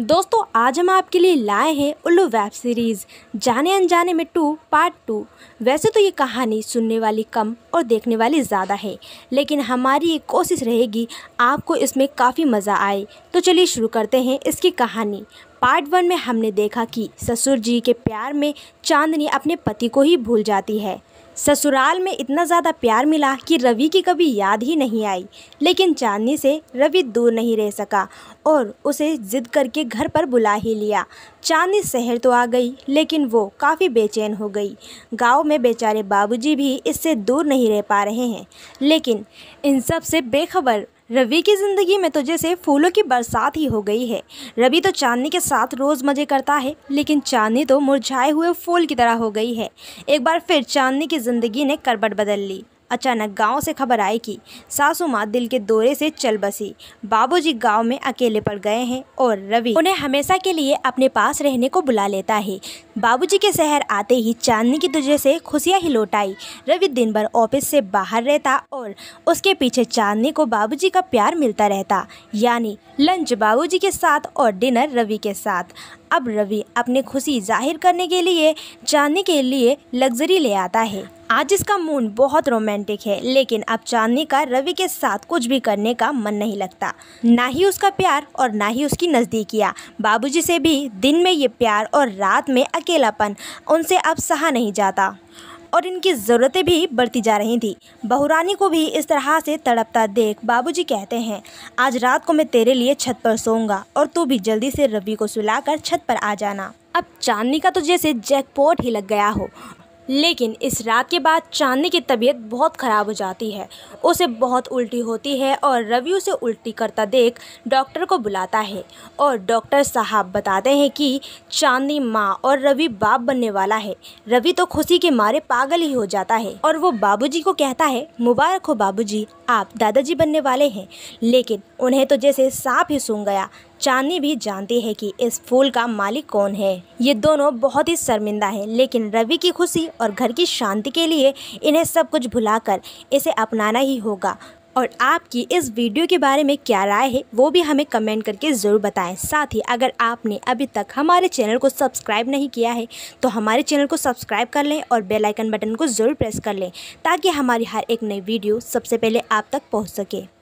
दोस्तों आज हम आपके लिए लाए हैं उल्लू वेब सीरीज़ जाने अनजाने में टू पार्ट टू वैसे तो ये कहानी सुनने वाली कम और देखने वाली ज़्यादा है लेकिन हमारी ये कोशिश रहेगी आपको इसमें काफ़ी मज़ा आए तो चलिए शुरू करते हैं इसकी कहानी पार्ट वन में हमने देखा कि ससुर जी के प्यार में चांदनी अपने पति को ही भूल जाती है ससुराल में इतना ज़्यादा प्यार मिला कि रवि की कभी याद ही नहीं आई लेकिन चांदनी से रवि दूर नहीं रह सका और उसे ज़िद करके घर पर बुला ही लिया चांदनी शहर तो आ गई लेकिन वो काफ़ी बेचैन हो गई गांव में बेचारे बाबूजी भी इससे दूर नहीं रह पा रहे हैं लेकिन इन सब से बेखबर रवि की ज़िंदगी में तो जैसे फूलों की बरसात ही हो गई है रवि तो चांदनी के साथ रोज़ मज़े करता है लेकिन चांदनी तो मुरझाए हुए फूल की तरह हो गई है एक बार फिर चांदनी की ज़िंदगी ने करबट बदल ली अचानक गांव से खबर आई कि सासू माँ दिल के दौरे से चल बसी बाबूजी गांव में अकेले पड़ गए हैं और रवि उन्हें हमेशा के लिए अपने पास रहने को बुला लेता है बाबूजी के शहर आते ही चांदनी की तुझे से खुशियाँ ही लौट आई रवि दिन भर ऑफिस से बाहर रहता और उसके पीछे चांदनी को बाबू का प्यार मिलता रहता यानी लंच बाबू के साथ और डिनर रवि के साथ अब रवि अपनी खुशी जाहिर करने के लिए चांदनी के लिए लग्जरी ले आता है आज इसका मूड बहुत रोमांटिक है लेकिन अब चांदनी का रवि के साथ कुछ भी करने का मन नहीं लगता ना ही उसका प्यार और ना ही उसकी नज़दीकियाँ बाबूजी से भी दिन में ये प्यार और रात में अकेलापन उनसे अब सहा नहीं जाता और इनकी ज़रूरतें भी बढ़ती जा रही थी बहुरानी को भी इस तरह से तड़पता देख बाबूजी कहते हैं आज रात को मैं तेरे लिए छत पर सोऊंगा और तू भी जल्दी से रवि को सुलाकर छत पर आ जाना अब चांदनी का तो जैसे जैकपॉट ही लग गया हो लेकिन इस रात के बाद चांदनी की तबीयत बहुत ख़राब हो जाती है उसे बहुत उल्टी होती है और रवि उसे उल्टी करता देख डॉक्टर को बुलाता है और डॉक्टर साहब बताते हैं कि चांदनी माँ और रवि बाप बनने वाला है रवि तो खुशी के मारे पागल ही हो जाता है और वो बाबूजी को कहता है मुबारक हो बाबू आप दादाजी बनने वाले हैं लेकिन उन्हें तो जैसे साफ ही सूंघ गया चांदनी भी जानती है कि इस फूल का मालिक कौन है ये दोनों बहुत ही शर्मिंदा हैं लेकिन रवि की खुशी और घर की शांति के लिए इन्हें सब कुछ भुलाकर इसे अपनाना ही होगा और आपकी इस वीडियो के बारे में क्या राय है वो भी हमें कमेंट करके ज़रूर बताएं साथ ही अगर आपने अभी तक हमारे चैनल को सब्सक्राइब नहीं किया है तो हमारे चैनल को सब्सक्राइब कर लें और बेल आइकन बटन को ज़रूर प्रेस कर लें ताकि हमारी हर एक नई वीडियो सबसे पहले आप तक पहुंच सके